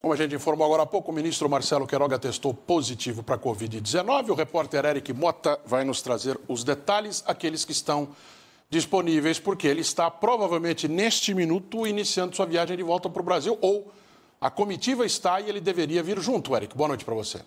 Como a gente informou agora há pouco, o ministro Marcelo Queiroga testou positivo para a Covid-19. O repórter Eric Mota vai nos trazer os detalhes, aqueles que estão disponíveis, porque ele está provavelmente neste minuto iniciando sua viagem de volta para o Brasil, ou a comitiva está e ele deveria vir junto, Eric. Boa noite para você.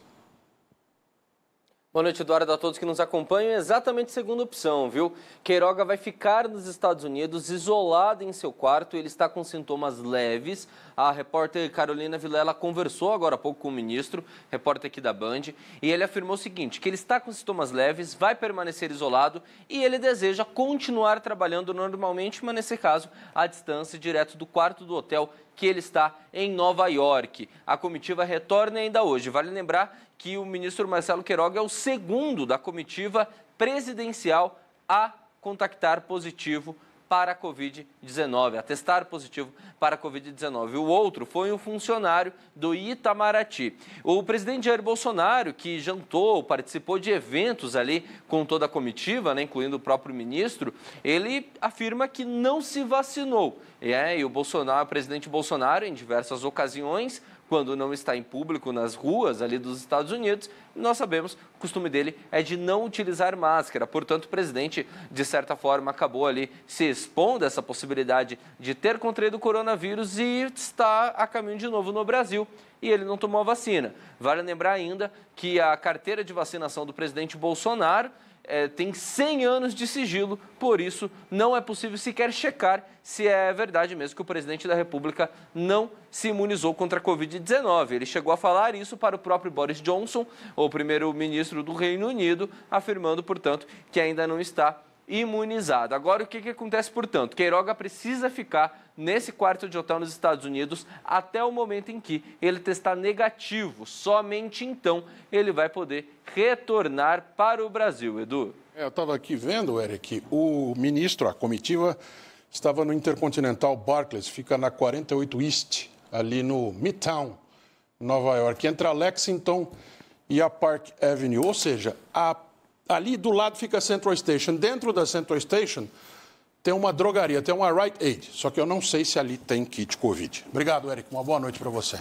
Boa noite, Eduardo, a todos que nos acompanham. Exatamente segunda opção, viu? Queiroga vai ficar nos Estados Unidos, isolado em seu quarto. Ele está com sintomas leves. A repórter Carolina Vilela conversou agora há pouco com o ministro, repórter aqui da Band, e ele afirmou o seguinte: que ele está com sintomas leves, vai permanecer isolado e ele deseja continuar trabalhando normalmente, mas nesse caso, à distância, direto do quarto do hotel que ele está em Nova York. A comitiva retorna ainda hoje. Vale lembrar que o ministro Marcelo Queiroga é o segundo da comitiva presidencial a contactar positivo para a Covid-19, a testar positivo para a Covid-19. O outro foi um funcionário do Itamaraty. O presidente Jair Bolsonaro, que jantou, participou de eventos ali com toda a comitiva, né, incluindo o próprio ministro, ele afirma que não se vacinou. E, é, e o Bolsonaro, o presidente Bolsonaro, em diversas ocasiões, quando não está em público, nas ruas ali dos Estados Unidos, nós sabemos o costume dele é de não utilizar máscara. Portanto, o presidente, de certa forma, acabou ali se expondo a essa possibilidade de ter contraído o coronavírus e está a caminho de novo no Brasil. E ele não tomou a vacina. Vale lembrar ainda que a carteira de vacinação do presidente Bolsonaro é, tem 100 anos de sigilo, por isso não é possível sequer checar se é verdade mesmo que o presidente da República não se imunizou contra a Covid-19. Ele chegou a falar isso para o próprio Boris Johnson, o primeiro-ministro do Reino Unido, afirmando, portanto, que ainda não está imunizado. Agora, o que, que acontece, portanto? Queiroga precisa ficar nesse quarto de hotel nos Estados Unidos até o momento em que ele testar negativo. Somente então ele vai poder retornar para o Brasil, Edu. É, eu estava aqui vendo, Eric, o ministro, a comitiva, estava no Intercontinental Barclays, fica na 48 East, ali no Midtown, Nova York, entre a Lexington e a Park Avenue. Ou seja, a ali do lado fica a Central Station. Dentro da Central Station tem uma drogaria, tem uma Right Aid. Só que eu não sei se ali tem kit Covid. Obrigado, Eric. Uma boa noite para você.